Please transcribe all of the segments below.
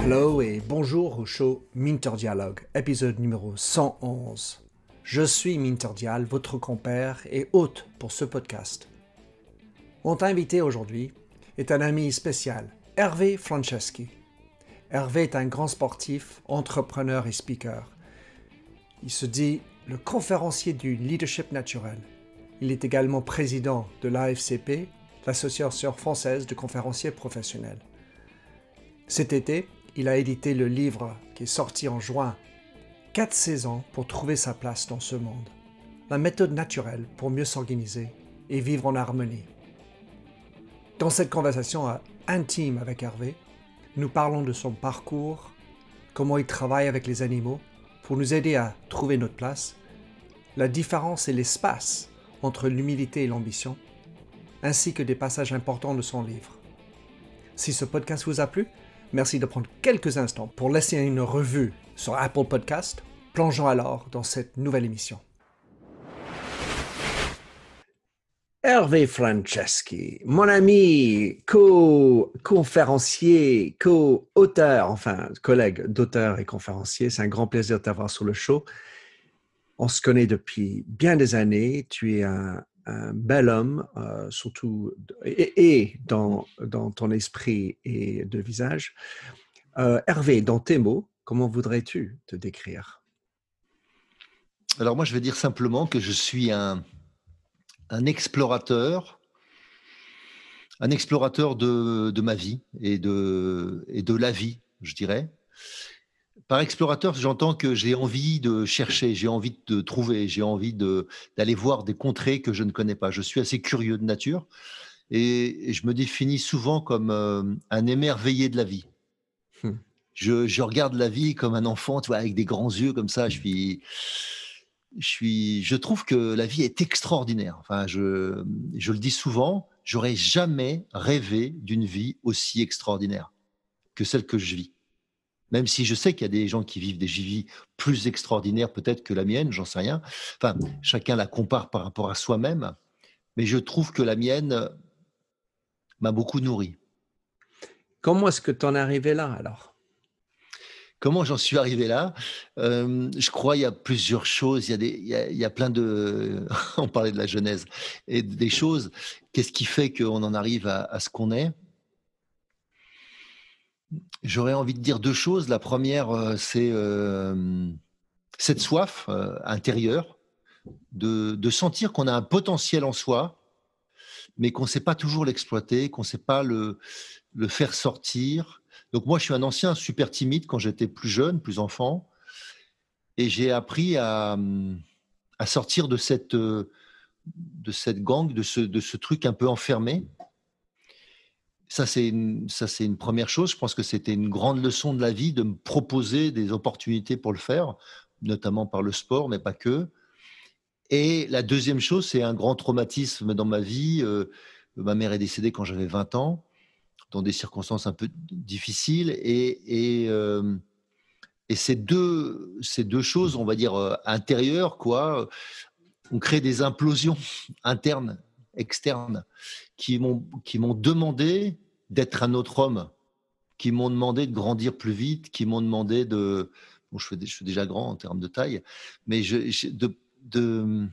Hello et bonjour au show Minter Dialogue, épisode numéro 111. Je suis Minter Dial, votre compère et hôte pour ce podcast. Mon invité aujourd'hui est un ami spécial, Hervé Franceschi. Hervé est un grand sportif, entrepreneur et speaker. Il se dit le conférencier du leadership naturel. Il est également président de l'AFCP, l'Association française de conférenciers professionnels. Cet été, il a édité le livre qui est sorti en juin. Quatre saisons pour trouver sa place dans ce monde. La méthode naturelle pour mieux s'organiser et vivre en harmonie. Dans cette conversation euh, intime avec Hervé, nous parlons de son parcours, comment il travaille avec les animaux pour nous aider à trouver notre place, la différence et l'espace entre l'humilité et l'ambition, ainsi que des passages importants de son livre. Si ce podcast vous a plu, merci de prendre quelques instants pour laisser une revue sur Apple Podcast. Plongeons alors dans cette nouvelle émission. Hervé Franceschi, mon ami, co-conférencier, co-auteur, enfin collègue d'auteur et conférencier, c'est un grand plaisir de t'avoir sur le show. On se connaît depuis bien des années. Tu es un, un bel homme, euh, surtout et, dans, ton esprit et de visage. Euh, Hervé, dans tes mots, comment voudrais-tu te décrire Alors moi, je vais dire simplement que je suis un, explorateur, un explorateur de, ma vie et de la vie, je dirais par explorateur, j'entends que j'ai envie de chercher, j'ai envie de trouver, j'ai envie d'aller voir des contrées que je ne connais pas. Je suis assez curieux de nature et, je me définis souvent comme euh, un émerveillé de la vie. Hmm. Je, regarde la vie comme un enfant, tu vois, avec des grands yeux comme ça. Je hmm. suis, je suis, je trouve que la vie est extraordinaire. Enfin, je, je le dis souvent, j'aurais jamais rêvé d'une vie aussi extraordinaire que celle que je vis même si je sais qu'il y a des gens qui vivent des vies plus extraordinaires peut-être que la mienne, j'en sais rien. Enfin, chacun la compare par rapport à soi-même, mais je trouve que la mienne m'a beaucoup nourri. Comment est-ce que tu en es arrivé là alors Comment j'en suis arrivé là euh, Je crois il y a plusieurs choses. Il y a, des, il y a, plein de. on parlait de la Genèse et des choses. Qu'est-ce qui fait qu'on en arrive à ce qu'on est J'aurais envie de dire deux choses. La première, euh, c'est euh, cette soif euh, intérieure de, sentir qu'on a un potentiel en soi, mais qu'on ne sait pas toujours l'exploiter, qu'on ne sait pas le, faire sortir. Donc moi, je suis un ancien super timide quand j'étais plus jeune, plus enfant, et j'ai appris à, sortir de cette, de cette gang, de ce truc un peu enfermé ça, c'est une, ça, c'est une première chose. Je pense que c'était une grande leçon de la vie de me proposer des opportunités pour le faire, notamment par le sport, mais pas que. Et la deuxième chose, c'est un grand traumatisme dans ma vie. Euh, ma mère est décédée quand j'avais 20 ans, dans des circonstances un peu difficiles. Et, et, euh, ces, deux, ces deux choses, on va dire euh, intérieures, quoi, on crée des implosions internes, externes, qui m'ont demandé d'être un autre homme, qui m'ont demandé de grandir plus vite, qui m'ont demandé de... Bon, je, je, suis déjà grand en termes de taille, mais de, de,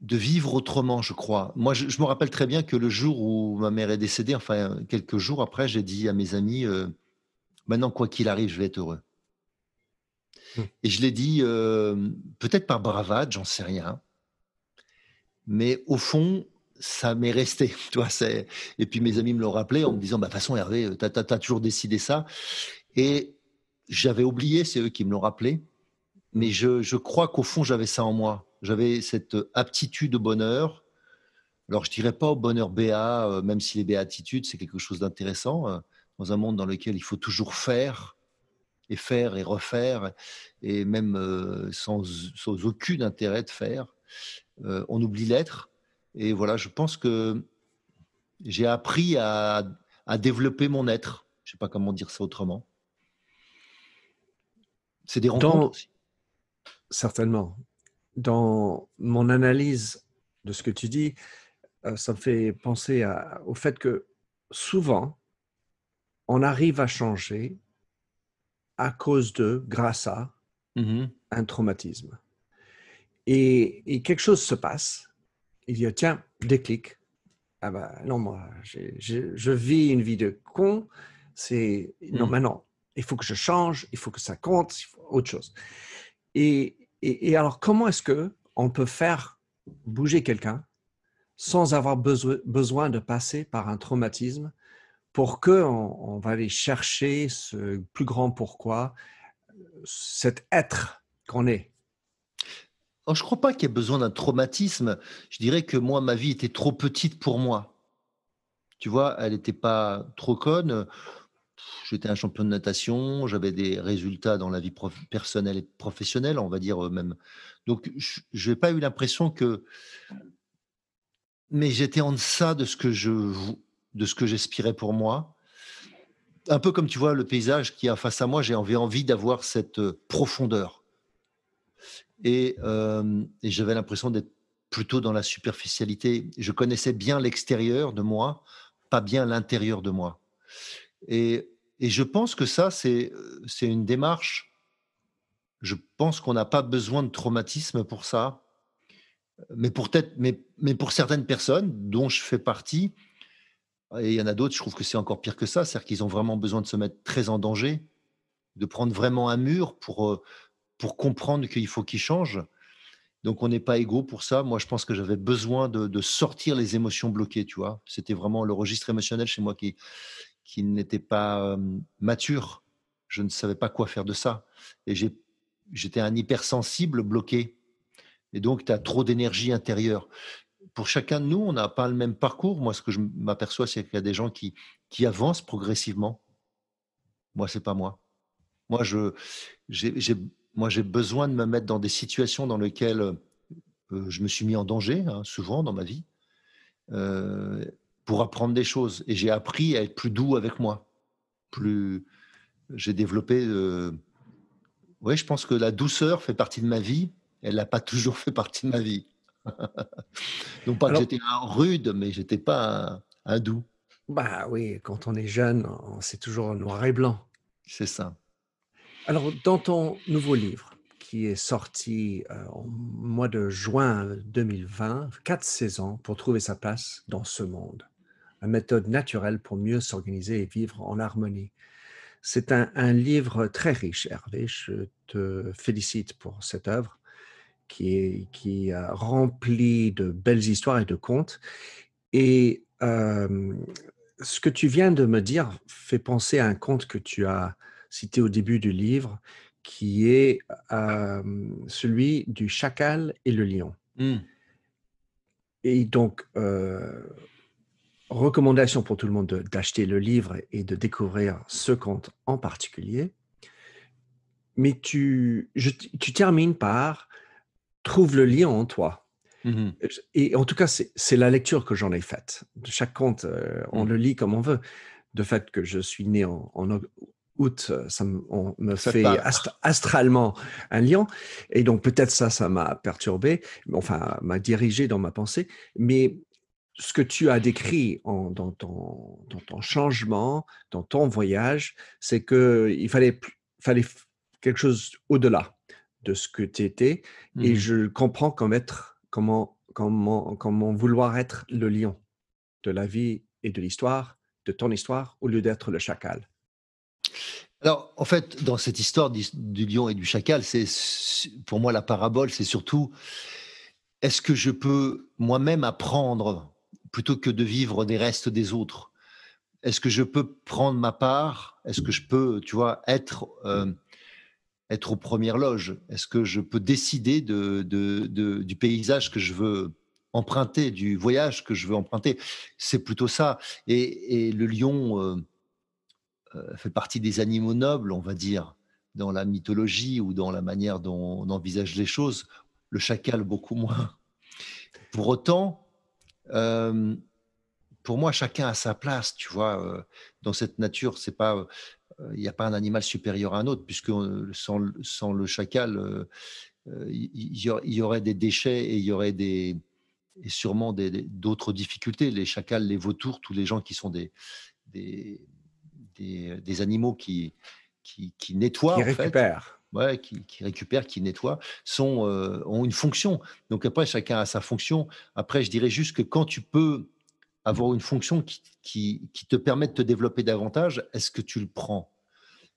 de, vivre autrement, je crois. Moi, je, me rappelle très bien que le jour où ma mère est décédée, enfin quelques jours après, j'ai dit à mes amis, euh, maintenant, quoi qu'il arrive, je vais être heureux. Hmm. Et je l'ai dit, euh, peut-être par bravade, j'en sais rien, mais au fond, ça m'est resté. Toi, c'est... Et puis mes amis me l'ont rappelé en me disant, bah, de toute façon, Hervé, euh, tu as, toujours décidé ça. Et j'avais oublié, c'est eux qui me l'ont rappelé, mais je, crois qu'au fond, j'avais ça en moi. J'avais cette euh, aptitude au bonheur. Alors, je dirais pas au bonheur béat, euh, même si les béatitudes, c'est quelque chose d'intéressant, dans un monde dans lequel il faut toujours faire, et faire et refaire, et même sans aucun intérêt de faire. Euh, on oublie l'être. Et voilà, je pense que j'ai appris à, développer mon être. Je ne sais pas comment dire ça autrement. C'est des rencontres aussi. Certainement. Dans mon analyse de ce que tu dis, euh, ça me fait penser au fait que souvent, on arrive à changer à cause de, grâce à, mm-hmm. un traumatisme. Et, quelque chose se passe. Il dit, tiens, déclic. Ah ben non, moi, je vis une vie de con. C'est non, hmm. mais non, il faut que je change, il faut que ça compte, il autre chose. Et, et, alors, comment est-ce que on peut faire bouger quelqu'un sans avoir besoin de passer par un traumatisme pour qu'on va aller chercher ce plus grand pourquoi, cet être qu'on est Oh, je ne crois pas qu'il y ait besoin d'un traumatisme. Je dirais que moi, ma vie était trop petite pour moi. Tu vois, elle n'était pas trop conne. J'étais un champion de natation, j'avais des résultats dans la vie personnelle et professionnelle, on va dire euh, même. Donc, je n'ai pas eu l'impression que. Mais j'étais en deçà de ce que je de ce que j'espérais pour moi. Un peu comme tu vois le paysage qui est face à moi, j'ai envie d'avoir cette euh, profondeur. Euh, et, j'avais l'impression d'être plutôt dans la superficialité. Je connaissais bien l'extérieur de moi, pas bien l'intérieur de moi. Et, et, je pense que ça, c'est une démarche. Je pense qu'on n'a pas besoin de traumatisme pour ça. Mais pour, mais, mais pour certaines personnes, dont je fais partie, et il y en a d'autres, je trouve que c'est encore pire que ça, c'est-à-dire qu'ils ont vraiment besoin de se mettre très en danger, de prendre vraiment un mur pour, euh, pour comprendre qu'il faut qu'il change, Donc on n'est pas égaux pour ça. Moi, je pense que j'avais besoin de, sortir les émotions bloquées, tu vois. C'était vraiment le registre émotionnel chez moi qui, qui n'était pas euh, mature. Je ne savais pas quoi faire de ça. Et j'étais un hypersensible bloqué. Et donc, tu as trop d'énergie intérieure. Pour chacun de nous, on n'a pas le même parcours. Moi, ce que je m'aperçois, c'est qu'il y a des gens qui, qui avancent progressivement. Moi, c'est pas moi. Moi, je, j'ai, moi, j'ai besoin de me mettre dans des situations dans lesquelles euh, euh, je me suis mis en danger, hein, souvent dans ma vie, euh, pour apprendre des choses. Et j'ai appris à être plus doux avec moi. Plus, j'ai développé. Oui, je pense que la douceur fait partie de ma vie. Elle n'a pas toujours fait partie de ma vie. non pas que j'étais un rude, mais j'étais pas un, un doux. Bah oui, quand on est jeune, c'est toujours noir et blanc. C'est ça. Alors, dans ton nouveau livre, qui est sorti euh, au mois de juin 2020, quatre saisons pour trouver sa place dans ce monde, une méthode naturelle pour mieux s'organiser et vivre en harmonie. C'est un, livre très riche, Hervé. Je te félicite pour cette œuvre qui est, qui remplie de belles histoires et de contes. Et euh, ce que tu viens de me dire fait penser à un conte que tu as cité au début du livre, qui est celui du chacal et le lion. Mmh. Et donc, recommandation pour tout le monde d'acheter le livre et de découvrir ce conte en particulier. Mais tu, tu termines par trouve le lion en toi. Mmh et en tout cas, c'est la lecture que j'en ai faite. chaque conte, on mmh. le lit comme on veut. De fait que je suis né en, en, euh, ça me, fait astralement un lion. Et donc peut-être ça, ça m'a perturbé, enfin m'a dirigé dans ma pensée. Mais ce que tu as décrit dans, ton, changement, dans ton voyage, c'est qu'il fallait, fallait quelque chose au-delà de ce que tu étais. Mmh. Et je comprends comment, comment, comment vouloir être le lion de la vie et de l'histoire, de ton histoire, au lieu d'être le chacal. Alors, en fait, dans cette histoire du, lion et du chacal, c'est pour moi la parabole, c'est surtout est-ce que je peux moi-même apprendre plutôt que de vivre des restes des autres Est-ce que je peux prendre ma part Est-ce que je peux, tu vois, être euh, être aux premières loges Est-ce que je peux décider du paysage que je veux emprunter, du voyage que je veux emprunter C'est plutôt ça. Et, le lion. Euh, euh, fait partie des animaux nobles, on va dire, dans la mythologie ou dans la manière dont on envisage les choses, le chacal beaucoup moins. Pour autant, euh, pour moi, chacun a sa place, tu vois, euh, dans cette nature, c'est pas, il n'y a pas un animal supérieur à un autre, puisque sans, le chacal, il y, aurait des déchets et il y aurait des, et sûrement d'autres difficultés. Les chacals, les vautours, tous les gens qui sont des, des euh, des, animaux qui, qui, qui nettoient. Qui récupèrent. Ouais, qui, qui, qui nettoient, sont, euh, ont une fonction. Donc après, chacun a sa fonction. Après, je dirais juste que quand tu peux avoir une fonction qui, qui, qui te permet de te développer davantage, est-ce que tu le prends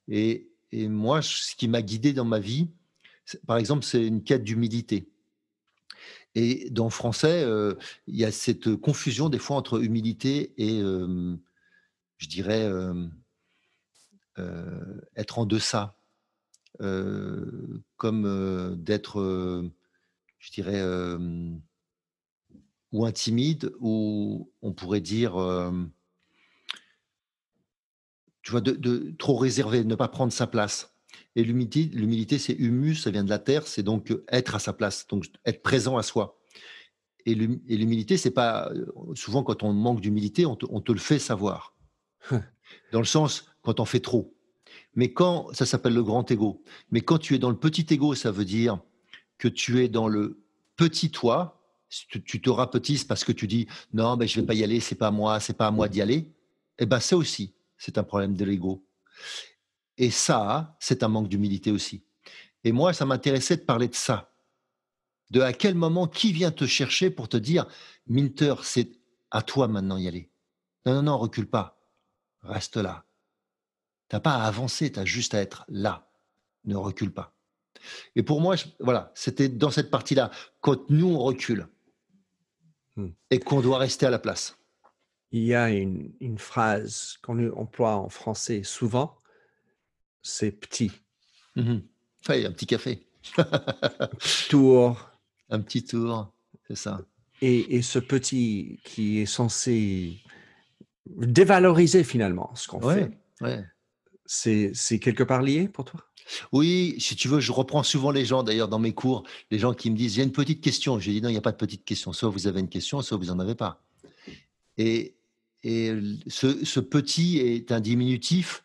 et, et, moi, ce qui m'a guidé dans ma vie, par exemple, c'est une quête d'humilité. Et dans le français, euh, il y a cette confusion des fois entre humilité et, je dirais, euh, être en deçà, euh, comme euh, d'être, je dirais, ou intimide, ou on pourrait dire, tu vois, de, trop réservé, ne pas prendre sa place. Et l'humilité, l'humilité, c'est humus, ça vient de la terre, c'est donc être à sa place, donc être présent à soi. Et l'humilité, c'est pas souvent quand on manque d'humilité, on on te le fait savoir. Hein. Dans le sens, quand on fait trop. Mais quand, ça s'appelle le grand ego. Mais quand tu es dans le petit ego, ça veut dire que tu es dans le petit toi. Tu, te rapetisses parce que tu dis non, mais ben, je ne vais pas y aller, c'est pas moi, c'est pas à moi d'y aller. Eh bien, ça aussi, c'est un problème de l'ego. Et ça, c'est un manque d'humilité aussi. Et moi, ça m'intéressait de parler de ça. De à quel moment, qui vient te chercher pour te dire Minter, c'est à toi maintenant d'y aller. Non, non, non, recule pas. Reste là. T'as pas à avancer, tu as juste à être là. Ne recule pas. Et pour moi, voilà, c'était dans cette partie-là, quand nous, on recule hmm. et qu'on doit rester à la place. Il y a une, phrase qu'on emploie en français souvent, c'est petit. Mm-hmm. un petit café. tour. Un petit tour, c'est ça. Et, ce petit qui est censé dévaloriser finalement ce qu'on fait. Ouais c'est quelque part lié pour toi oui, si tu veux, je reprends souvent les gens, d'ailleurs, dans mes cours, les gens qui me disent, il y a une petite question. J'ai dis non, il n'y a pas de petite question. Soit vous avez une question, soit vous n'en avez pas. Et, ce, petit est un diminutif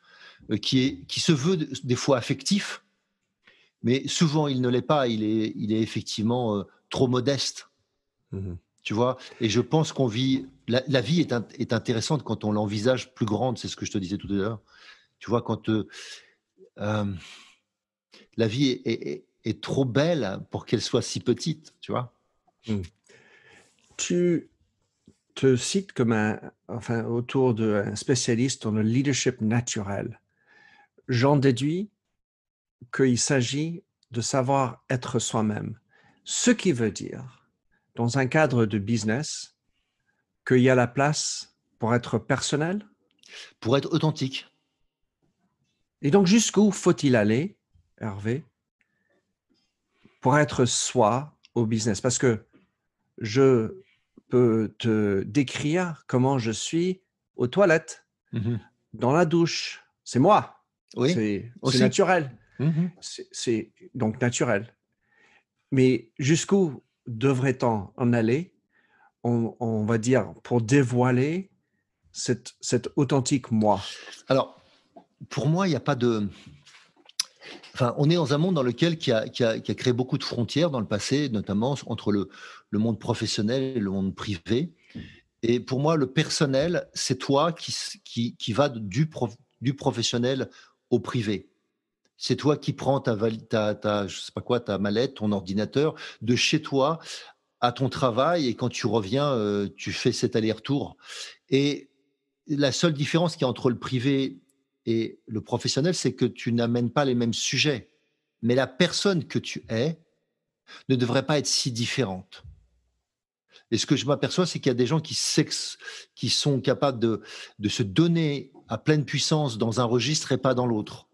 euh, qui, se veut des fois affectif, mais souvent il ne l'est pas. Il est, effectivement euh, trop modeste. Mmh tu vois Et je pense qu'on vit. La, vie est, intéressante quand on l'envisage plus grande, c'est ce que je te disais tout à l'heure. Tu vois, quand euh, la vie est, trop belle pour qu'elle soit si petite, tu vois. Mmh. Tu te cites comme un, enfin, autour d'un spécialiste dans le leadership naturel. J'en déduis qu'il s'agit de savoir être soi-même. Ce qui veut dire, dans un cadre de business, qu'il y a la place pour être personnel Pour être authentique. Et donc, jusqu'où faut-il aller, Hervé, pour être soi au business? Parce que je peux te décrire comment je suis aux toilettes, mhm. dans la douche. C'est moi. Oui. C'est, naturel. Mhm. C'est, donc naturel. Mais jusqu'où devrait-on en aller, on, va dire, pour dévoiler cet cette authentique moi Alors, pour moi, il n'y a pas de. Enfin, on est dans un monde dans lequel qui a, qui, a, qui a, créé beaucoup de frontières dans le passé, notamment entre le, le monde professionnel et le monde privé. Et pour moi, le personnel, c'est toi qui, qui, qui va du, du professionnel au privé. C'est toi qui prends ta, ta, ta, je sais pas quoi, ta mallette, ton ordinateur, de chez toi à ton travail. Et quand tu reviens, euh, tu fais cet aller-retour. Et la seule différence qu'il y a entre le privé et le professionnel, c'est que tu n'amènes pas les mêmes sujets. Mais la personne que tu es ne devrait pas être si différente. Et ce que je m'aperçois, c'est qu'il y a des gens qui, sont capables de, de, se donner à pleine puissance dans un registre et pas dans l'autre.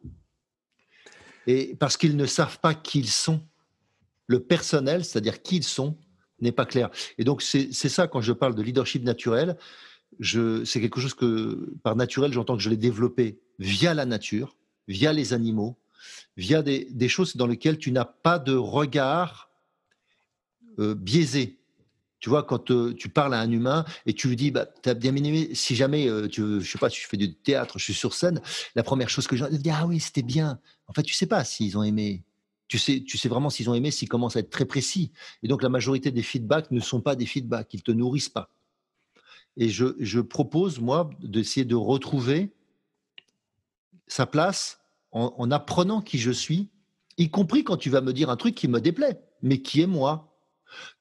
Et parce qu'ils ne savent pas qui ils sont. Le personnel, c'est-à-dire qui ils sont, n'est pas clair. Et donc, c'est ça, quand je parle de leadership naturel, c'est quelque chose que, par naturel, j'entends que je l'ai développé via la nature, via les animaux, via des, choses dans lesquelles tu n'as pas de regard euh, biaisé. Tu vois, quand euh, tu parles à un humain et tu lui dis, bah, bien si jamais, euh, tu, je sais pas, si fais du théâtre, je suis sur scène, la première chose que je dis, ah oui, c'était bien. En fait, tu sais pas s'ils ont aimé. Tu sais, tu sais vraiment s'ils ont aimé, s'ils commencent à être très précis. Et donc, la majorité des feedbacks ne sont pas des feedbacks, ils te nourrissent pas. Et je, propose, moi, d'essayer de retrouver sa place en, apprenant qui je suis, y compris quand tu vas me dire un truc qui me déplaît, mais qui est moi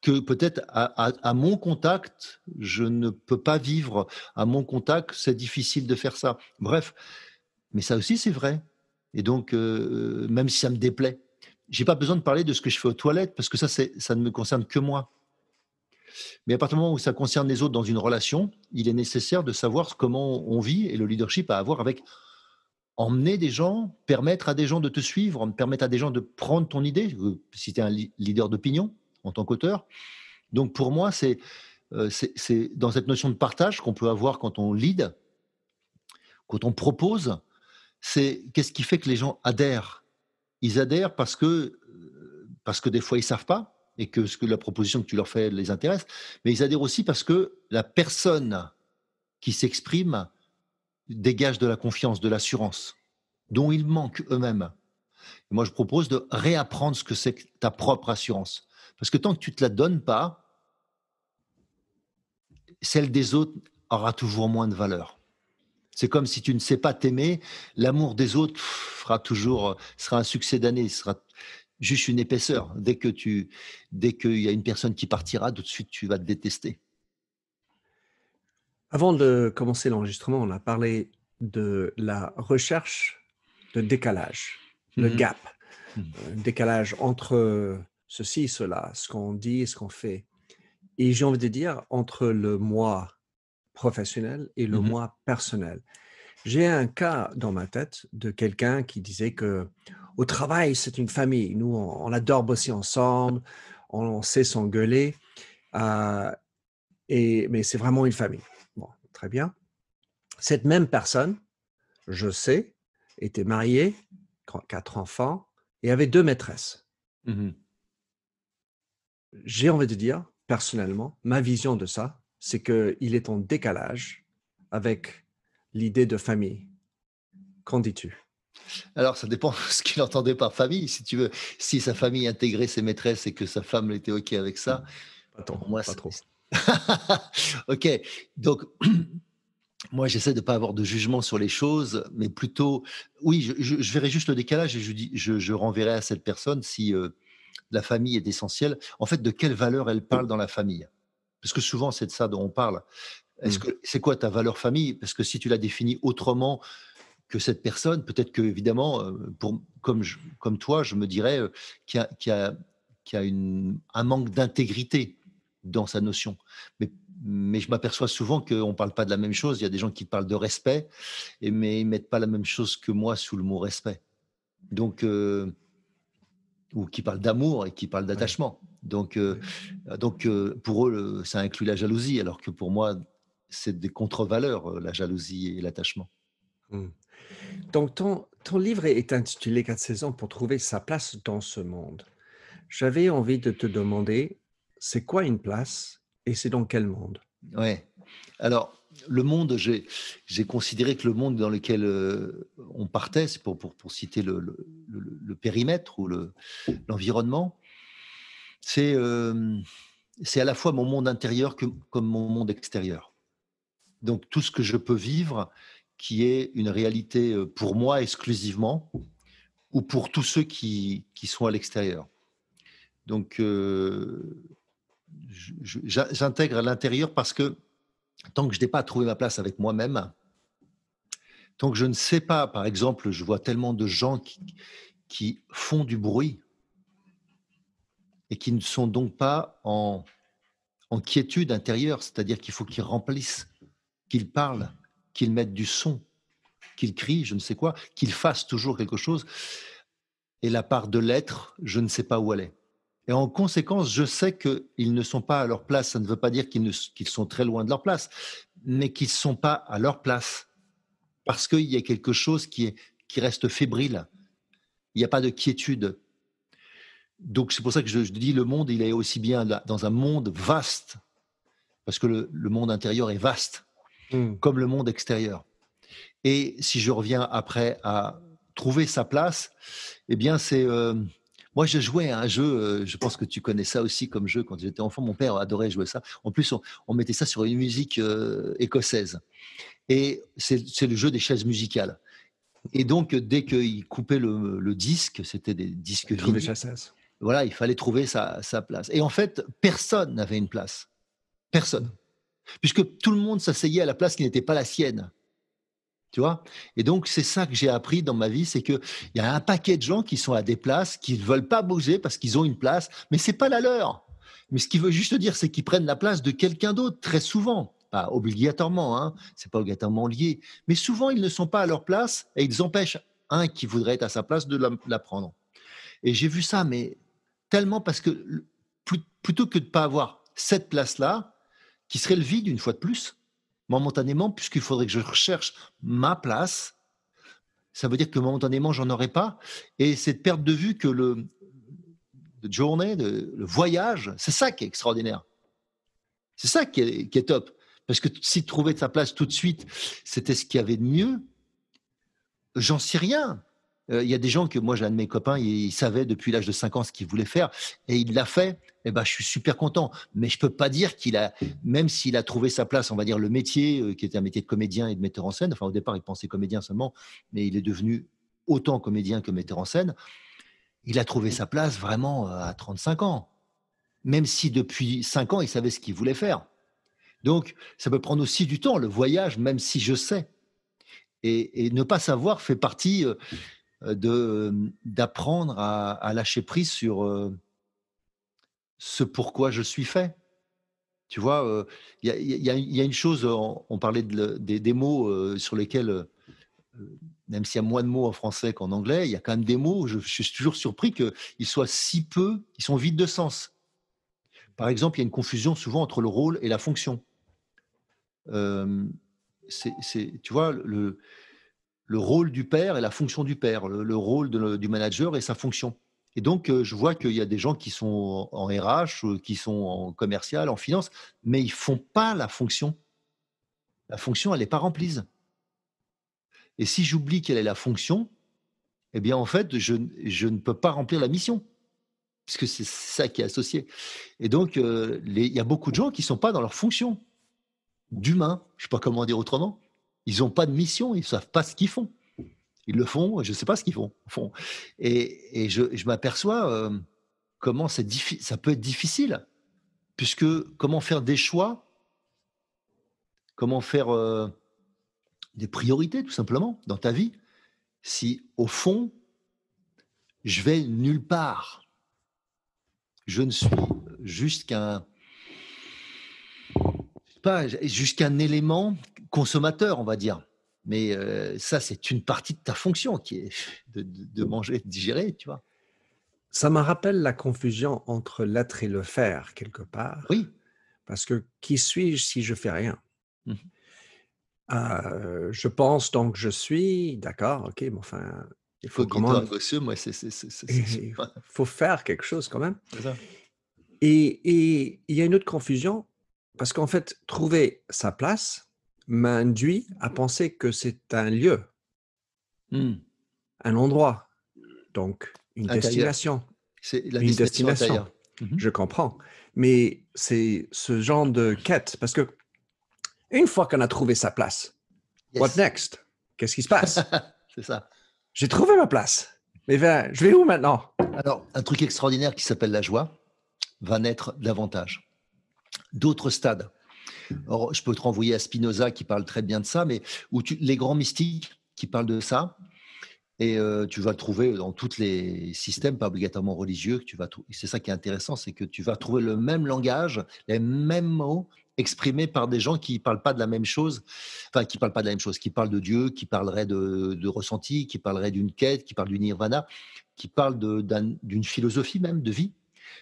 que peut-être à, mon contact, je ne peux pas vivre. À mon contact, c'est difficile de faire ça. Bref, mais ça aussi, c'est vrai. Et donc, euh, même si ça me déplaît, j'ai pas besoin de parler de ce que je fais aux toilettes parce que ça, ça ne me concerne que moi. Mais à partir du moment où ça concerne les autres dans une relation, il est nécessaire de savoir comment on vit et le leadership a à voir avec emmener des gens, permettre à des gens de te suivre, permettre à des gens de prendre ton idée, si tu es un leader d'opinion en tant qu'auteur. Donc pour moi, euh, c'est dans cette notion de partage qu'on peut avoir quand on lead, quand on propose, c'est qu'est-ce qui fait que les gens adhèrent Ils adhèrent parce que, euh, parce que des fois, ils ne savent pas, et que ce que la proposition que tu leur fais les intéresse, mais ils adhèrent aussi parce que la personne qui s'exprime dégage de la confiance, de l'assurance, dont ils manquent eux-mêmes. moi, je propose de réapprendre ce que c'est que ta propre assurance. Parce que tant que tu ne te la donnes pas, celle des autres aura toujours moins de valeur. C'est comme si tu ne sais pas t'aimer, l'amour des autres fera toujours, sera un succès d'année. Sera juste une épaisseur. Dès que tu, dès qu'il y a une personne qui partira, tout de suite tu vas te détester. Avant de commencer l'enregistrement, on a parlé de la recherche de décalage, le mhm. gap, mhm. Euh, décalage entre euh, ceci, cela, ce qu'on dit ce qu'on fait. Et j'ai envie de dire entre le moi professionnel et le mhm. moi personnel. J'ai un cas dans ma tête de quelqu'un qui disait que au travail, c'est une famille. Nous, on, adore bosser ensemble, on, sait s'engueuler, euh, et, mais c'est vraiment une famille. Bon, très bien. Cette même personne, je sais, était mariée, quatre enfants, et avait deux maîtresses. Mmh J'ai envie de dire, personnellement, ma vision de ça, c'est qu'il est en décalage avec l'idée de famille. Qu'en dis-tu alors, ça dépend de ce qu'il entendait par famille. Si tu veux, si sa famille intégrait ses maîtresses et que sa femme était OK avec ça. Attends, Moi, pas trop. OK. Donc. moi, j'essaie de ne pas avoir de jugement sur les choses, mais plutôt, oui, je, verrai juste le décalage et je, dis, je, je renverrai à cette personne si euh, la famille est essentielle. En fait, de quelle valeur elle parle dans la famille Parce que souvent, c'est de ça dont on parle. Est-ce mmh. c'est quoi ta valeur famille Parce que si tu la définis autrement que cette personne, peut-être que évidemment, euh, pour, comme, je, comme toi, je me dirais euh, qu'il y a, un manque d'intégrité dans sa notion. Mais, je m'aperçois souvent qu'on ne parle pas de la même chose. Il y a des gens qui parlent de respect, et, mais ils ne mettent pas la même chose que moi sous le mot respect. Donc, euh, ou qui parlent d'amour et qui parlent d'attachement. Donc, donc pour eux, ça inclut la jalousie, alors que pour moi, c'est des contre-valeurs, la jalousie et l'attachement. Mmh. Donc, ton, ton livre est intitulé Quatre saisons pour trouver sa place dans ce monde. J'avais envie de te demander, c'est quoi une place et c'est dans quel monde Oui. Alors, le monde, j'ai considéré que le monde dans lequel euh, on partait, c'est pour, pour, citer le, le, périmètre ou l'environnement, euh, c'est à la fois mon monde intérieur que, comme mon monde extérieur. Donc tout ce que je peux vivre qui est une réalité euh, pour moi exclusivement ou pour tous ceux qui, sont à l'extérieur. Donc, euh, j'intègre à l'intérieur parce que tant que je n'ai pas trouvé ma place avec moi-même, tant que je ne sais pas, par exemple, je vois tellement de gens qui, font du bruit et qui ne sont donc pas en, en quiétude intérieure, c'est-à-dire qu'il faut qu'ils remplissent, qu'ils parlent, qu'ils mettent du son, qu'ils crient, je ne sais quoi, qu'ils fassent toujours quelque chose. Et la part de l'être, je ne sais pas où elle est. Et en conséquence, je sais qu'ils ne sont pas à leur place. Ça ne veut pas dire qu'ils sont très loin de leur place, mais qu'ils ne sont pas à leur place. Parce qu'il y a quelque chose qui, reste fébrile. Il n'y a pas de quiétude. Donc c'est pour ça que je, dis le monde, il est aussi bien dans un monde vaste, parce que le monde intérieur est vaste. Mmh. comme le monde extérieur. Et si je reviens après à trouver sa place, eh bien, c'est. Euh, moi, j'ai joué à un jeu, euh, je pense que tu connais ça aussi comme jeu quand j'étais enfant. Mon père adorait jouer ça. En plus, on, mettait ça sur une musique euh, écossaise. Et c'est le jeu des chaises musicales. Et donc, dès qu'il coupait le, disque, c'était des disques vides. Voilà, il fallait trouver sa place. Et en fait, personne n'avait une place. Personne puisque tout le monde s'asseyait à la place qui n'était pas la sienne. Tu vois Et donc, c'est ça que j'ai appris dans ma vie, c'est qu'il y a un paquet de gens qui sont à des places, qui ne veulent pas bouger parce qu'ils ont une place, mais ce n'est pas la leur. Mais ce qui veut juste dire, c'est qu'ils prennent la place de quelqu'un d'autre, très souvent. Pas obligatoirement, hein c'est pas obligatoirement lié. Mais souvent, ils ne sont pas à leur place et ils empêchent un qui voudrait être à sa place de la, la prendre. Et j'ai vu ça, mais tellement parce que plutôt que de ne pas avoir cette place-là, qui serait le vide une fois de plus, momentanément, puisqu'il faudrait que je recherche ma place. Ça veut dire que momentanément, j'en aurais pas. Et cette perte de vue que le de journée, de, le voyage, c'est ça qui est extraordinaire. C'est ça qui est, qui est, top. Parce que si trouver sa place tout de suite, c'était ce qu'il y avait de mieux, j'en sais rien. Euh, il y a des gens que moi, j'ai un de mes copains, il, savait depuis l'âge de 5 ans ce qu'il voulait faire et il l'a fait. Et eh ben, je suis super content. Mais je peux pas dire qu'il a, même s'il a trouvé sa place, on va dire le métier, euh, qui était un métier de comédien et de metteur en scène. Enfin, au départ, il pensait comédien seulement, mais il est devenu autant comédien que metteur en scène. Il a trouvé sa place vraiment euh, à 35 ans. Même si depuis 5 ans, il savait ce qu'il voulait faire. Donc, ça peut prendre aussi du temps, le voyage, même si je sais. Et, ne pas savoir fait partie. Euh, euh, d'apprendre à, lâcher prise sur euh, ce pourquoi je suis fait. Tu vois, il y, y, a une chose, on, parlait de, des, des, mots sur lesquels même s'il y a moins de mots en français qu'en anglais, il y a quand même des mots, je, suis toujours surpris qu'ils soient si peu, ils sont vides de sens. Par exemple, il y a une confusion souvent entre le rôle et la fonction. Euh, tu vois, le, le rôle du père et la fonction du père, le, rôle du manager et sa fonction. Et donc, euh, je vois qu'il y a des gens qui sont en RH, euh, qui sont en commercial, en finance, mais ils ne font pas la fonction. La fonction, elle n'est pas remplie. Et si j'oublie quelle est la fonction, eh bien, en fait, je, je ne peux pas remplir la mission, puisque c'est ça qui est associé. Et donc, euh, il y a beaucoup de gens qui ne sont pas dans leur fonction d'humain, je ne sais pas comment dire autrement ils n'ont pas de mission, ils ne savent pas ce qu'ils font. Ils le font, je ne sais pas ce qu'ils font, font. Et, je, m'aperçois euh, comment ça peut être difficile, puisque comment faire des choix, comment faire euh, des priorités tout simplement dans ta vie, si au fond, je vais nulle part. Je ne suis juste qu'un pas jusqu'à un élément consommateur, on va dire. Mais euh, ça, c'est une partie de ta fonction qui est de, manger, de digérer, tu vois. Ça me rappelle la confusion entre l'être et le faire, quelque part. Oui. Parce que qui suis-je si je fais rien mmh. euh, Je pense donc je suis, d'accord, ok, mais enfin. Il faut, un comment... moi, c'est. Il faut faire quelque chose quand même. Ça. Et, et il y a une autre confusion, parce qu'en fait, trouver sa place, m'induit à penser que c'est un lieu, hmm. un endroit, donc une destination. C'est la une destination. Mhm. Je comprends. Mais c'est ce genre de quête, parce que une fois qu'on a trouvé sa place, what next? Qu'est-ce qui se passe? c'est ça. J'ai trouvé ma place. Mais je vais où maintenant? Alors, un truc extraordinaire qui s'appelle la joie va naître davantage. D'autres stades Or, je peux te renvoyer à Spinoza qui parle très bien de ça, mais tu, les grands mystiques qui parlent de ça, et euh, tu vas trouver dans tous les systèmes, pas obligatoirement religieux, tu vas C'est ça qui est intéressant, c'est que tu vas trouver le même langage, les mêmes mots exprimés par des gens qui ne parlent pas de la même chose, enfin qui parlent pas de la même chose, qui parlent de Dieu, qui parleraient de, de ressenti, qui parleraient d'une quête, qui parlent du nirvana, qui parlent d'une philosophie même de vie.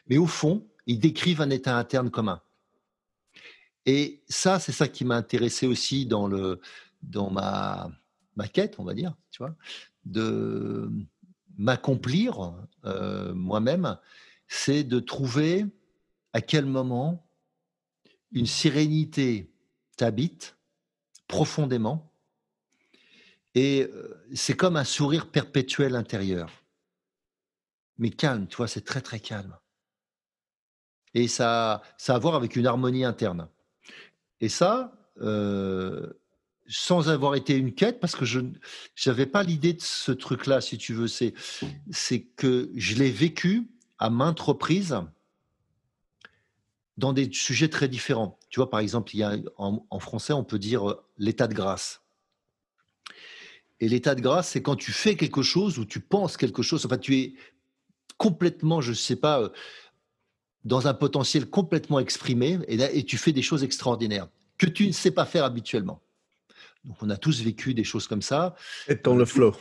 Mais au fond, ils décrivent un état interne commun. Et ça, c'est ça qui m'a intéressé aussi dans, le, dans ma, quête, on va dire, tu vois, de m'accomplir euh, moi-même, c'est de trouver à quel moment une sérénité t'habite profondément. Et euh, c'est comme un sourire perpétuel intérieur. Mais calme, tu vois, c'est très très calme. Et ça, ça a à voir avec une harmonie interne. Et ça, euh, sans avoir été une quête, parce que je n'avais pas l'idée de ce truc-là, si tu veux, c'est, que je l'ai vécu à maintes reprises dans des sujets très différents. Tu vois, par exemple, il y a, en français, on peut dire euh, l'état de grâce. Et l'état de grâce, c'est quand tu fais quelque chose ou tu penses quelque chose, enfin, tu es complètement, je ne sais pas, euh, dans un potentiel complètement exprimé et, et tu fais des choses extraordinaires que tu ne sais pas faire habituellement. Donc on a tous vécu des choses comme ça. Être dans le flow.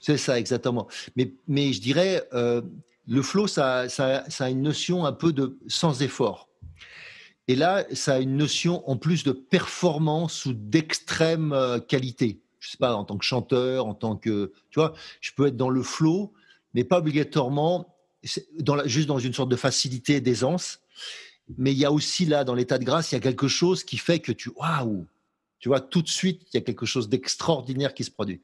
C'est ça, exactement. Mais, mais je dirais, euh, le flow, ça, a une notion un peu de sans effort. Et là, ça a une notion en plus de performance ou d'extrême euh, qualité. Je ne sais pas, en tant que chanteur, en tant que, tu vois, je peux être dans le flow, mais pas obligatoirement juste dans une sorte de facilité, d'aisance. Mais il y a aussi là, dans l'état de grâce, il y a quelque chose qui fait que tu, waouh, tu vois, tout de suite, il y a quelque chose d'extraordinaire qui se produit.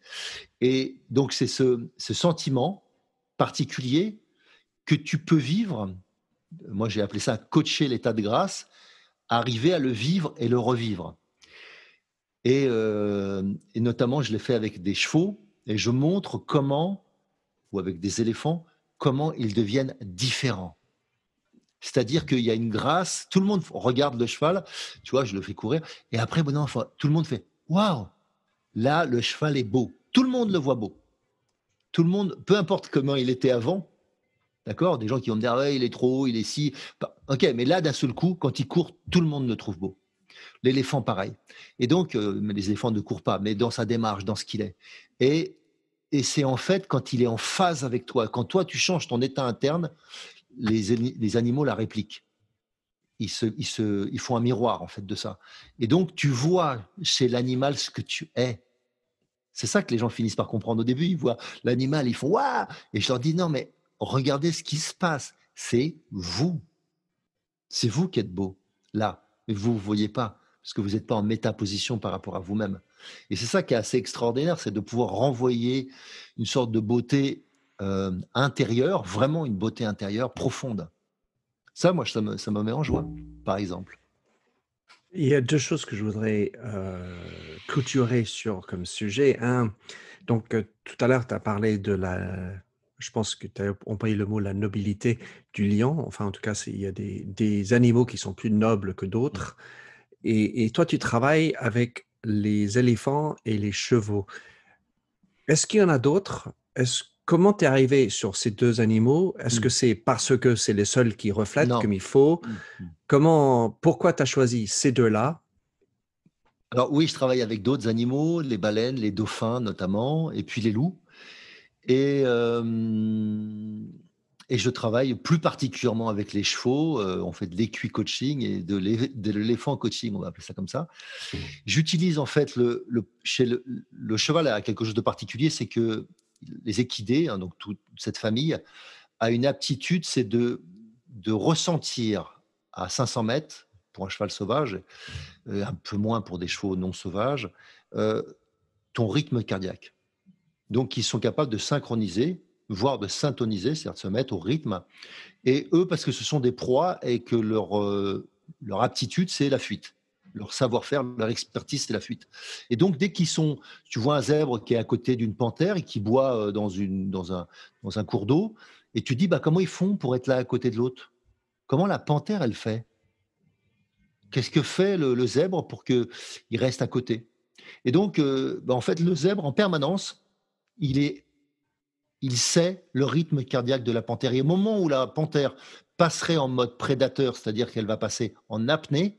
Et donc, c'est ce, sentiment particulier que tu peux vivre. Moi, j'ai appelé ça coacher l'état de grâce, arriver à le vivre et le revivre. et euh, notamment, je l'ai fait avec des chevaux et je montre comment, ou avec des éléphants, comment ils deviennent différents. C'est-à-dire qu'il y a une grâce, tout le monde regarde le cheval, tu vois, je le fais courir, et après, bon, enfant tout le monde fait Waouh Là, le cheval est beau. Tout le monde le voit beau. Tout le monde, peu importe comment il était avant, d'accord Des gens qui vont me dire il est trop haut, il est si. Bah, ok, mais là, d'un seul coup, quand il court, tout le monde le trouve beau. L'éléphant, pareil. Et donc, euh, les éléphants ne courent pas, mais dans sa démarche, dans ce qu'il est. Et et c'est en fait quand il est en phase avec toi, quand toi tu changes ton état interne, les, animaux la répliquent. Ils, se, font un miroir en fait de ça. Et donc tu vois chez l'animal ce que tu es. C'est ça que les gens finissent par comprendre au début. Ils voient l'animal, ils font waouh Et je leur dis non, mais regardez ce qui se passe. C'est vous. C'est vous qui êtes beau, là. vous ne voyez pas, parce que vous n'êtes pas en métaposition par rapport à vous-même. Et c'est ça qui est assez extraordinaire, c'est de pouvoir renvoyer une sorte de beauté euh, intérieure, vraiment une beauté intérieure profonde. Ça, moi, ça me, met en joie, par exemple. Il y a deux choses que je voudrais euh, clôturer sur comme sujet. donc euh, tout à l'heure, tu as parlé de la, je pense que tu as employé le mot la nobilité du lion. Enfin, en tout cas, il y a des, animaux qui sont plus nobles que d'autres. Mmh. Et, et, toi, tu travailles avec les éléphants et les chevaux. Est-ce qu'il y en a d'autres Comment t'es arrivé sur ces deux animaux Est-ce que hmm. c'est parce que c'est les seuls qui reflètent comme il faut hmm, hmm. Comment, Pourquoi tu as choisi ces deux-là Alors oui, je travaille avec d'autres animaux, les baleines, les dauphins notamment, et puis les loups. Et euh, et je travaille plus particulièrement avec les chevaux. Euh, on fait de l'équi coaching et de l'éléphant coaching, on va appeler ça comme ça. Mmh. J'utilise en fait le, chez le, cheval a quelque chose de particulier, c'est que les équidés, hein, donc toute cette famille, a une aptitude, c'est de, de ressentir à 500 mètres pour un cheval sauvage, euh, un peu moins pour des chevaux non sauvages, euh, ton rythme cardiaque. Donc, ils sont capables de synchroniser voire de s'intoniser, c'est-à-dire de se mettre au rythme. Et eux, parce que ce sont des proies et que leur, euh, leur aptitude, c'est la fuite. Leur savoir-faire, leur expertise, c'est la fuite. Et donc, dès qu'ils sont, tu vois un zèbre qui est à côté d'une panthère et qui boit euh, dans, une, dans, un, dans un cours d'eau, et tu dis, bah, comment ils font pour être là à côté de l'autre Comment la panthère, elle fait Qu'est-ce que fait le, zèbre pour qu'il reste à côté Et donc, euh, bah, en fait, le zèbre, en permanence, il est il sait le rythme cardiaque de la panthère. Et au moment où la panthère passerait en mode prédateur, c'est-à-dire qu'elle va passer en apnée,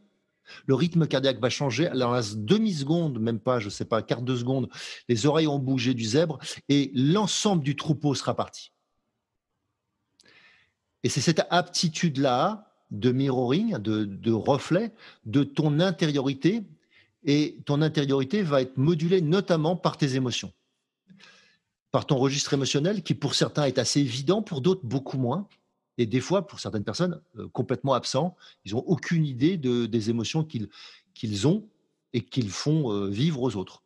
le rythme cardiaque va changer. Alors, à demi-seconde, même pas, je ne sais pas, quart de seconde, les oreilles ont bougé du zèbre et l'ensemble du troupeau sera parti. Et c'est cette aptitude-là de mirroring, de, de reflet, de ton intériorité. Et ton intériorité va être modulée notamment par tes émotions par ton registre émotionnel qui pour certains est assez évident, pour d'autres beaucoup moins. Et des fois, pour certaines personnes, euh, complètement absent ils n'ont aucune idée de, des émotions qu'ils qu'ils ont et qu'ils font euh, vivre aux autres.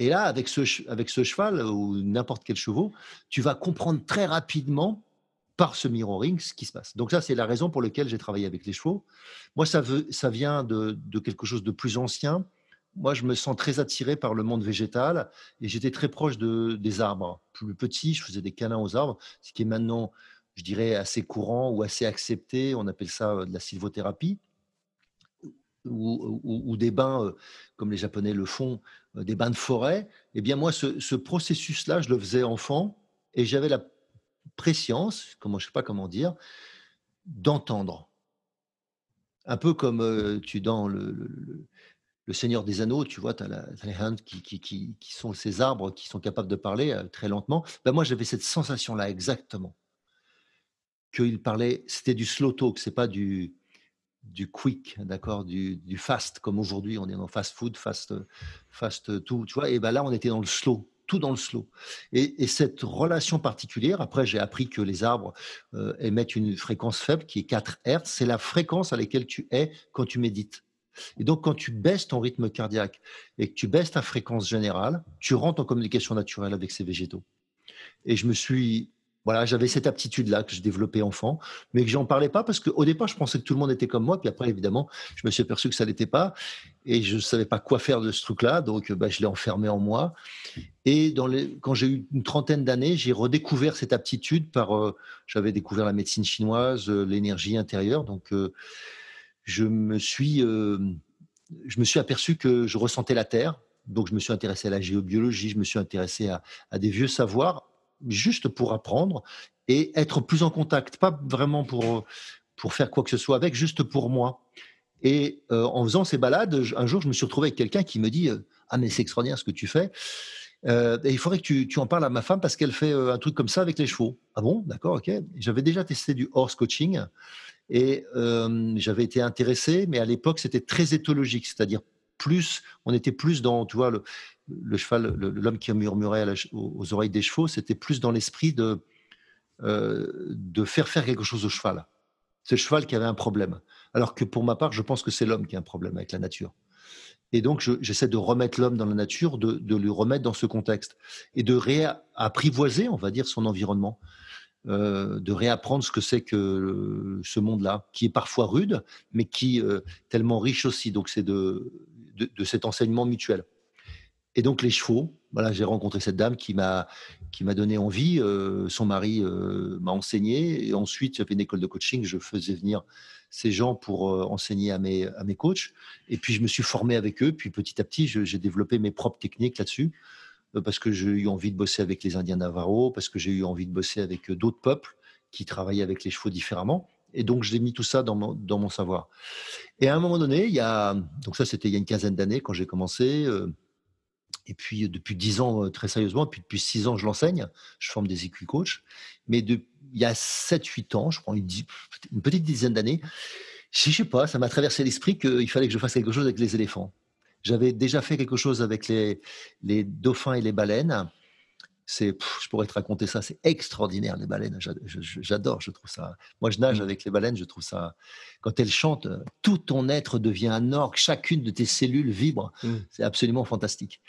Et là, avec ce, avec ce cheval euh, ou n'importe quel chevaux, tu vas comprendre très rapidement par ce mirroring ce qui se passe. Donc ça, c'est la raison pour laquelle j'ai travaillé avec les chevaux. Moi, ça, veut, ça vient de, de quelque chose de plus ancien moi, je me sens très attiré par le monde végétal et j'étais très proche de, des arbres. Plus petit, je faisais des câlins aux arbres, ce qui est maintenant, je dirais, assez courant ou assez accepté. On appelle ça euh, de la sylvothérapie ou, des bains, euh, comme les Japonais le font, euh, des bains de forêt. Eh bien, moi, ce, processus-là, je le faisais enfant et j'avais la préscience, comment, je sais pas comment dire, d'entendre. Un peu comme tu dans le le Seigneur des Anneaux, tu vois, tu as, les hands qui, sont ces arbres qui sont capables de parler euh, très lentement. Ben, moi, j'avais cette sensation-là exactement. Qu'il parlait, c'était du slow talk, c'est pas du, du quick, d'accord, du, du, fast, comme aujourd'hui, on est dans fast food, fast, fast tout, tu vois. Et ben là, on était dans le slow, tout dans le slow. Et, cette relation particulière, après, j'ai appris que les arbres euh, émettent une fréquence faible qui est 4 Hz. c'est la fréquence à laquelle tu es quand tu médites. Et donc, quand tu baisses ton rythme cardiaque et que tu baisses ta fréquence générale, tu rentres en communication naturelle avec ces végétaux. Et je me suis voilà, j'avais cette aptitude-là que je développais enfant, mais que j'en parlais pas parce qu'au départ, je pensais que tout le monde était comme moi. Puis après, évidemment, je me suis aperçu que ça l'était pas et je savais pas quoi faire de ce truc-là. Donc, bah, je l'ai enfermé en moi. Et dans quand j'ai eu une trentaine d'années, j'ai redécouvert cette aptitude par, euh, j'avais découvert la médecine chinoise, euh, l'énergie intérieure. Donc, euh, je me suis, euh, je me suis aperçu que je ressentais la terre. Donc, je me suis intéressé à la géobiologie, je me suis intéressé à, des vieux savoirs, juste pour apprendre et être plus en contact, pas vraiment pour, pour faire quoi que ce soit avec, juste pour moi. Et euh, en faisant ces balades, un jour, je me suis retrouvé avec quelqu'un qui me dit euh, Ah, mais c'est extraordinaire ce que tu fais. il faudrait que tu, tu, en parles à ma femme parce qu'elle fait un truc comme ça avec les chevaux. Ah bon D'accord, ok. J'avais déjà testé du horse coaching. Et euh, j'avais été intéressé, mais à l'époque, c'était très éthologique, c'est-à-dire plus, on était plus dans, tu vois, le, cheval, l'homme qui murmurait aux oreilles des chevaux, c'était plus dans l'esprit de, euh, de faire faire quelque chose au cheval. C'est le cheval qui avait un problème. Alors que pour ma part, je pense que c'est l'homme qui a un problème avec la nature. Et donc, j'essaie de remettre l'homme dans la nature, de, de, le remettre dans ce contexte et de réapprivoiser, on va dire, son environnement. Euh, de réapprendre ce que c'est que euh, ce monde-là, qui est parfois rude, mais qui est euh, tellement riche aussi. Donc, c'est de, cet enseignement mutuel. Et donc, les chevaux, voilà, j'ai rencontré cette dame qui m'a, qui m'a donné envie. son mari m'a enseigné. Et ensuite, j'avais une école de coaching. Je faisais venir ces gens pour enseigner à mes, à mes coachs. Et puis, je me suis formé avec eux. Puis, petit à petit, j'ai développé mes propres techniques là-dessus. Euh, parce que j'ai eu envie de bosser avec les Indiens Navarro, parce que j'ai eu envie de bosser avec euh, d'autres peuples qui travaillaient avec les chevaux différemment. Et donc, j'ai mis tout ça dans mon, dans mon, savoir. Et à un moment donné, il y a, donc ça, c'était il y a une quinzaine d'années quand j'ai commencé. Euh, et puis, depuis dix ans, très sérieusement, puis depuis six ans, je l'enseigne. Je forme des EQ coach. Mais il y a sept, huit ans, je prends une, une petite dizaine d'années, je sais pas, ça m'a traversé l'esprit qu'il fallait que je fasse quelque chose avec les éléphants. J'avais déjà fait quelque chose avec les, dauphins et les baleines c'est, je pourrais te raconter ça, c'est extraordinaire les baleines. J'adore, je trouve ça. Moi, je nage mmh. avec les baleines, je trouve ça. Quand elles chantent, euh, tout ton être devient un orgue, chacune de tes cellules vibre. Mmh. C'est absolument fantastique.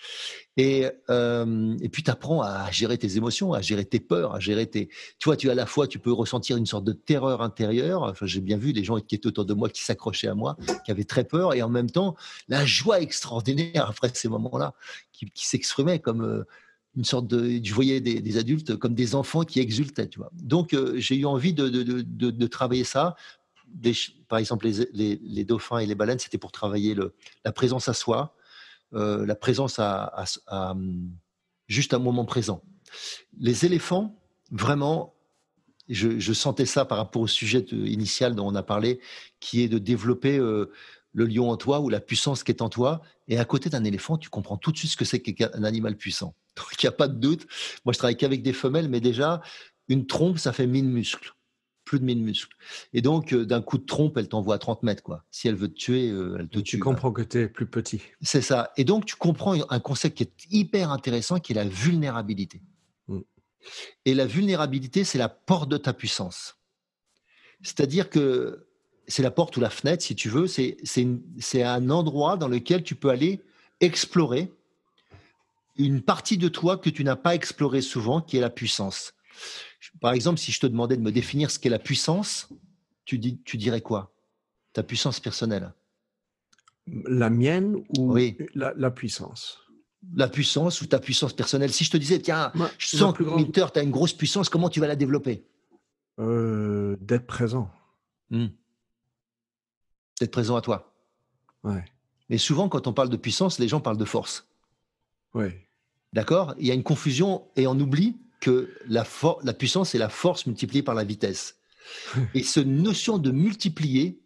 Euh, et, puis, tu apprends à gérer tes émotions, à gérer tes peurs, à gérer tes. Tu vois, tu à la fois, tu peux ressentir une sorte de terreur intérieure. j'ai bien vu des gens qui étaient autour de moi, qui s'accrochaient à moi, qui avaient très peur, et en même temps, la joie extraordinaire après ces moments-là, qui, s'exprimait comme. Euh, une sorte de, je voyais des, adultes comme des enfants qui exultaient, tu vois. Donc euh, j'ai eu envie de, travailler ça. par exemple, les, dauphins et les baleines, c'était pour travailler le, la présence à soi, euh, la présence à, juste à un moment présent. Les éléphants, vraiment, je, sentais ça par rapport au sujet initial dont on a parlé, qui est de développer euh, le lion en toi ou la puissance qui est en toi. Et à côté d'un éléphant, tu comprends tout de suite ce que c'est qu'un animal puissant. il n'y a pas de doute. Moi, je travaille qu'avec des femelles, mais déjà, une trompe, ça fait 1000 muscles. Plus de 1000 muscles. Et donc, euh, d'un coup de trompe, elle t'envoie à 30 mètres. Quoi. Si elle veut te tuer, euh, elle te tue. Tu comprends que tu es plus petit. C'est ça. Et donc, tu comprends un concept qui est hyper intéressant, qui est la vulnérabilité. Mm. Et la vulnérabilité, c'est la porte de ta puissance. C'est-à-dire que c'est la porte ou la fenêtre, si tu veux. C'est un endroit dans lequel tu peux aller explorer une partie de toi que tu n'as pas explorée souvent, qui est la puissance. Par exemple, si je te demandais de me définir ce qu'est la puissance, tu, dis, tu dirais quoi Ta puissance personnelle. La mienne ou la, puissance La puissance ou ta puissance personnelle. Si je te disais, tiens, je sens que tu as une grosse puissance, comment tu vas la développer euh, D'être présent. Hmm d'être présent à toi. Mais souvent, quand on parle de puissance, les gens parlent de force. Ouais. D'accord Il y a une confusion et on oublie que la, la puissance est la force multipliée par la vitesse. et cette notion de multiplier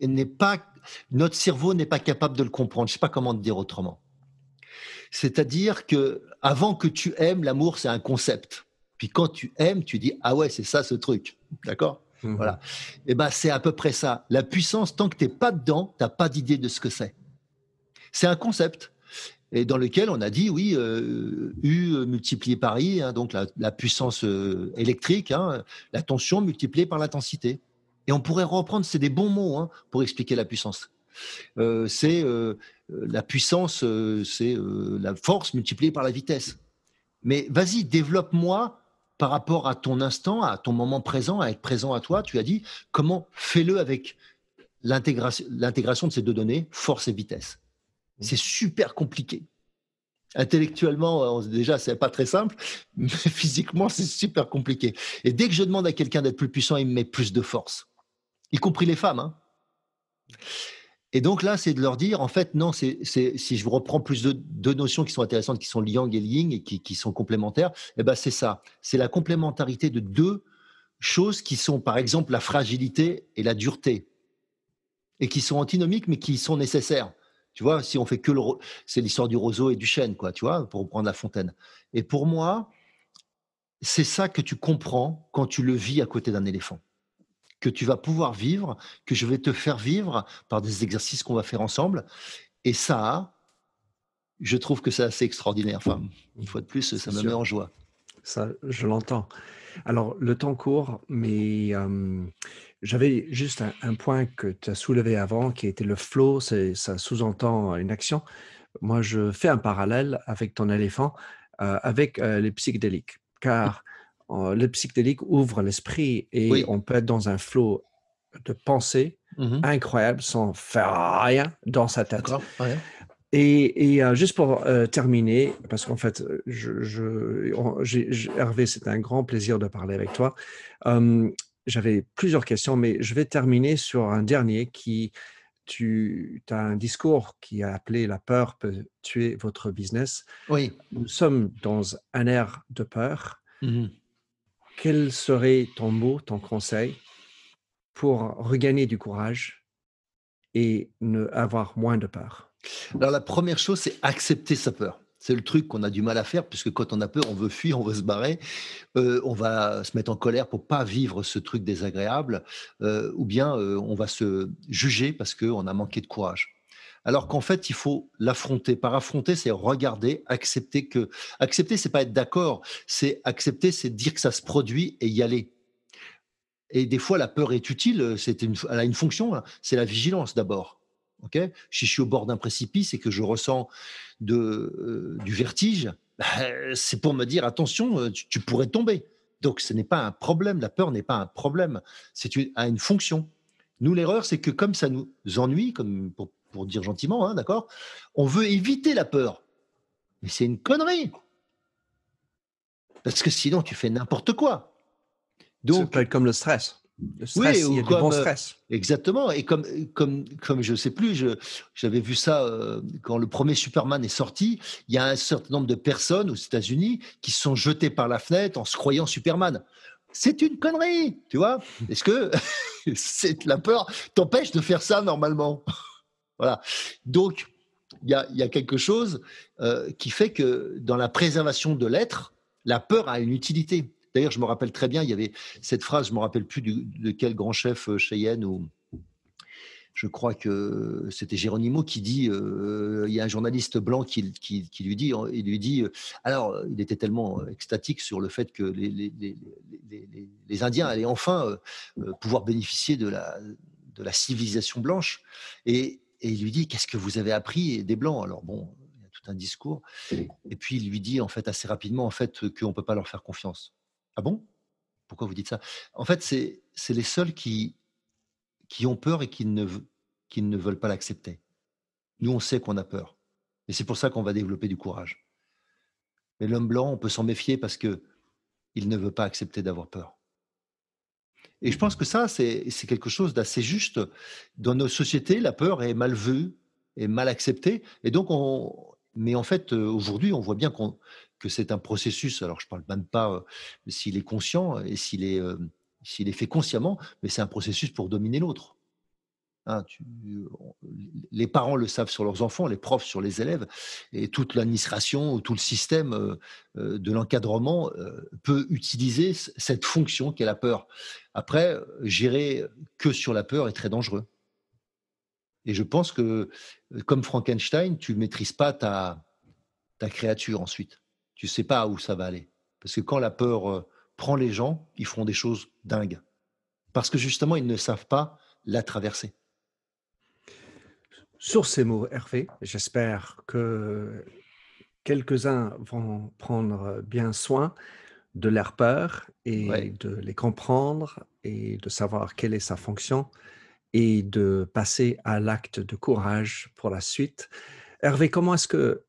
n'est pas, notre cerveau n'est pas capable de le comprendre. Je ne sais pas comment te dire autrement. C'est-à-dire que avant que tu aimes, l'amour, c'est un concept. Puis quand tu aimes, tu dis ah ouais, c'est ça ce truc. D'accord Mmh. Voilà. Et eh ben, c'est à peu près ça. La puissance, tant que tu n'es pas dedans, tu n'as pas d'idée de ce que c'est. C'est un concept et dans lequel on a dit, oui, euh, U multiplié par I, hein, donc la, puissance euh, électrique, hein, la tension multipliée par l'intensité. Et on pourrait reprendre, c'est des bons mots hein, pour expliquer la puissance. Euh, c'est la puissance, c'est la force multipliée par la vitesse. Mais vas-y, développe-moi par rapport à ton instant, à ton moment présent, à être présent à toi, tu as dit comment fais-le avec l'intégration de ces deux données, force et vitesse. Mmh. C'est super compliqué. Intellectuellement, euh, déjà, c'est pas très simple, mais physiquement, c'est super compliqué. Et dès que je demande à quelqu'un d'être plus puissant, il me met plus de force, y compris les femmes. Hein. Et donc là, c'est de leur dire, en fait, non, c'est, si je vous reprends plus de deux notions qui sont intéressantes, qui sont liang et le et qui, sont complémentaires, eh ben c'est ça. C'est la complémentarité de deux choses qui sont, par exemple, la fragilité et la dureté, et qui sont antinomiques, mais qui sont nécessaires. Tu vois, si on fait que le, c'est l'histoire du roseau et du chêne, quoi, tu vois, pour reprendre la fontaine. Et pour moi, c'est ça que tu comprends quand tu le vis à côté d'un éléphant que tu vas pouvoir vivre, que je vais te faire vivre par des exercices qu'on va faire ensemble. Et ça, je trouve que c'est assez extraordinaire. Enfin, mm. une fois de plus, ça me met en joie. Ça, je l'entends. Alors, le temps court, mais euh, j'avais juste un, point que tu as soulevé avant, qui était le flow, ça sous-entend une action. Moi, je fais un parallèle avec ton éléphant, euh, avec euh, les psychédéliques, car euh, le psychédélique ouvre l'esprit et on peut être dans un flot de pensées mhm. incroyables incroyable sans faire rien dans sa tête. Et, euh, juste pour euh, terminer, parce qu'en fait, je, Hervé, c'est un grand plaisir de parler avec toi. Hum, j'avais plusieurs questions, mais je vais terminer sur un dernier qui, tu as un discours qui a appelé La peur peut tuer votre business. Oui. Nous sommes dans un air de peur. Mhm quel serait ton mot, ton conseil pour regagner du courage et ne avoir moins de peur Alors la première chose, c'est accepter sa peur. C'est le truc qu'on a du mal à faire, puisque quand on a peur, on veut fuir, on veut se barrer, euh, on va se mettre en colère pour pas vivre ce truc désagréable, euh, ou bien euh, on va se juger parce qu'on a manqué de courage alors qu'en fait, il faut l'affronter. Par affronter, c'est regarder, accepter que. Accepter, c'est pas être d'accord, c'est accepter, c'est dire que ça se produit et y aller. Et des fois, la peur est utile, c'est une, elle a une fonction, hein. c'est la vigilance d'abord. ok si je suis au bord d'un précipice et que je ressens de, euh, du vertige, ben, c'est pour me dire attention, euh, tu, pourrais tomber. Donc ce n'est pas un problème, la peur n'est pas un problème, c'est une, une fonction. Nous, l'erreur, c'est que comme ça nous ennuie, comme pour pour dire gentiment, hein, d'accord On veut éviter la peur. Mais c'est une connerie. Parce que sinon, tu fais n'importe quoi. Donc, comme le stress. oui, il y a du bon euh, stress. Exactement. Et comme, comme, comme je ne sais plus, j'avais vu ça euh, quand le premier Superman est sorti, il y a un certain nombre de personnes aux États-Unis qui sont jetées par la fenêtre en se croyant Superman. C'est une connerie, tu vois. Est-ce que c'est la peur t'empêche de faire ça normalement voilà. Donc, il y, a, quelque chose euh, qui fait que dans la préservation de l'être, la peur a une utilité. D'ailleurs, je me rappelle très bien, il y avait cette phrase, je me rappelle plus de quel grand chef euh, Cheyenne ou je crois que c'était Géronimo qui dit, euh, il y a un journaliste blanc qui, lui dit, il lui dit, alors il était tellement extatique sur le fait que les, les, Indiens allaient enfin pouvoir bénéficier de la, de la civilisation blanche. Et, et il lui dit Qu'est-ce que vous avez appris des Blancs Alors, bon, il y a tout un discours. Et puis, il lui dit, en fait, assez rapidement, en fait, qu'on ne peut pas leur faire confiance. Ah bon Pourquoi vous dites ça En fait, c'est, c'est les seuls qui, qui ont peur et qui ne, qui ne veulent pas l'accepter. Nous, on sait qu'on a peur. Et c'est pour ça qu'on va développer du courage. Mais l'homme blanc, on peut s'en méfier parce que il ne veut pas accepter d'avoir peur. Et je pense que ça, c'est quelque chose d'assez juste. Dans nos sociétés, la peur est mal vue, est mal acceptée. Et donc, Mais en fait, euh, aujourd'hui, on voit bien que c'est un processus. Alors, je ne parle même pas euh, s'il est conscient et s'il est, euh, s'il est fait consciemment, mais c'est un processus pour dominer l'autre. Hein, les parents le savent sur leurs enfants, les profs sur les élèves, et toute l'administration, tout le système euh, euh, de l'encadrement euh, peut utiliser cette fonction qu'est la peur. Après, gérer que sur la peur est très dangereux. Et je pense que, comme Frankenstein, tu ne maîtrises pas ta, ta créature ensuite. Tu ne sais pas où ça va aller. Parce que quand la peur prend les gens, ils feront des choses dingues. Parce que justement, ils ne savent pas la traverser. Sur ces mots, Hervé, j'espère que quelques-uns vont prendre bien soin de leur peur et de les comprendre et de savoir quelle est sa fonction et de passer à l'acte de courage pour la suite. Hervé, comment est-ce que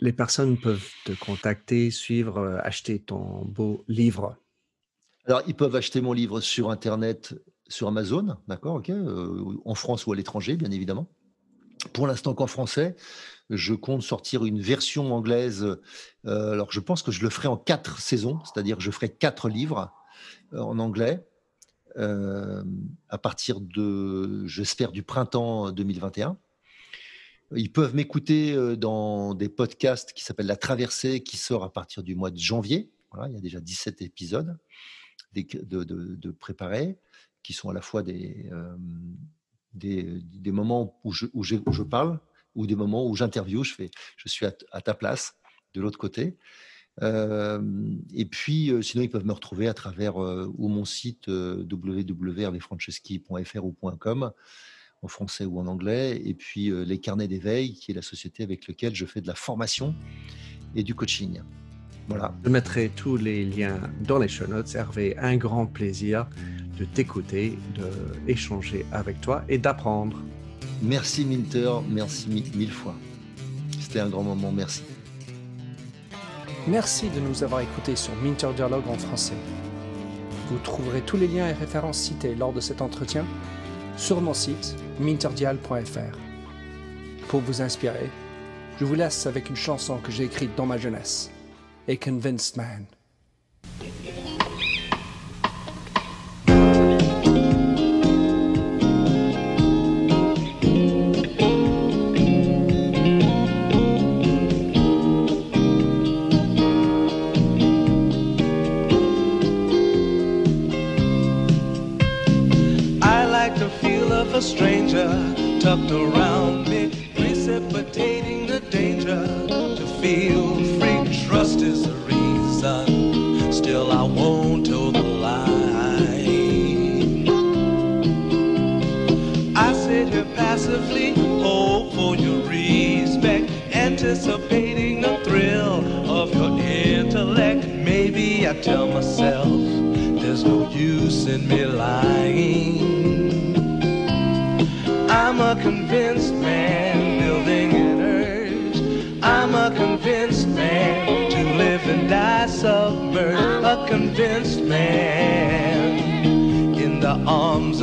les personnes peuvent te contacter, suivre, acheter ton beau livre Alors, ils peuvent acheter mon livre sur Internet, sur Amazon, d'accord, ok, euh, en France ou à l'étranger, bien évidemment pour l'instant qu'en français. Je compte sortir une version anglaise. Euh, alors, je pense que je le ferai en quatre saisons, c'est-à-dire je ferai quatre livres euh, en anglais euh, à partir de, j'espère, du printemps 2021. Ils peuvent m'écouter dans des podcasts qui s'appellent La Traversée, qui sort à partir du mois de janvier. Voilà, il y a déjà 17 épisodes de, de, préparés qui sont à la fois des, des, moments où je, où, je, parle ou des moments où j'interviewe, je, fais, je suis à, ta place, de l'autre côté. Euh, et puis, euh, sinon, ils peuvent me retrouver à travers euh, ou mon site www.hervéfranceschi.fr ou .com, en français ou en anglais, et puis les carnets d'éveil, qui est la société avec laquelle je fais de la formation et du coaching. Voilà. Je mettrai tous les liens dans les show notes. Hervé, un grand plaisir de t'écouter, d'échanger avec toi et d'apprendre. Merci Minter, merci mille fois. C'était un grand moment, merci. Merci de nous avoir écoutés sur Minter Dialogue en français. Vous trouverez tous les liens et références cités lors de cet entretien sur mon site minterdial.fr. Pour vous inspirer, je vous laisse avec une chanson que j'ai écrite dans ma jeunesse, A Convinced Man.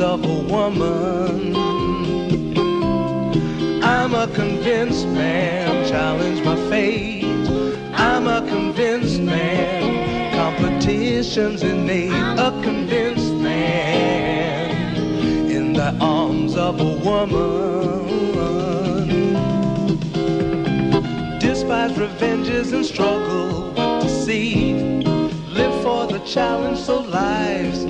arms of a woman. I'm a convinced man, challenge my fate. I'm a convinced man, competition's innate. A convinced man, in the arms of a woman. Despise revenges and struggle with deceit. Live for the challenge so lives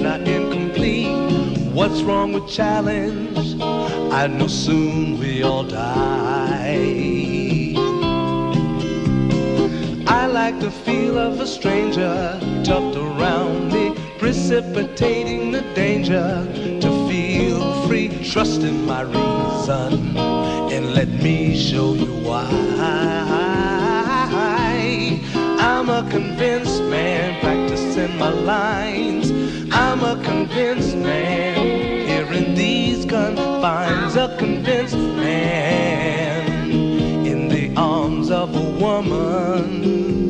What's wrong with challenge? I know soon we all die. I like the feel of a stranger tucked around me, precipitating the danger to feel free. Trust in my reason and let me show you why. I'm a convinced man, in my lines. I'm a convinced man, here in these confines, a convinced man in the arms of a woman.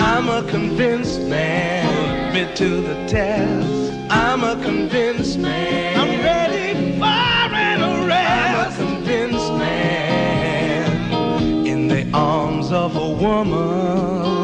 I'm a convinced man, put me to the test. I'm a convinced man. I'm ready for an arrest. I'm a convinced man in the arms of a woman.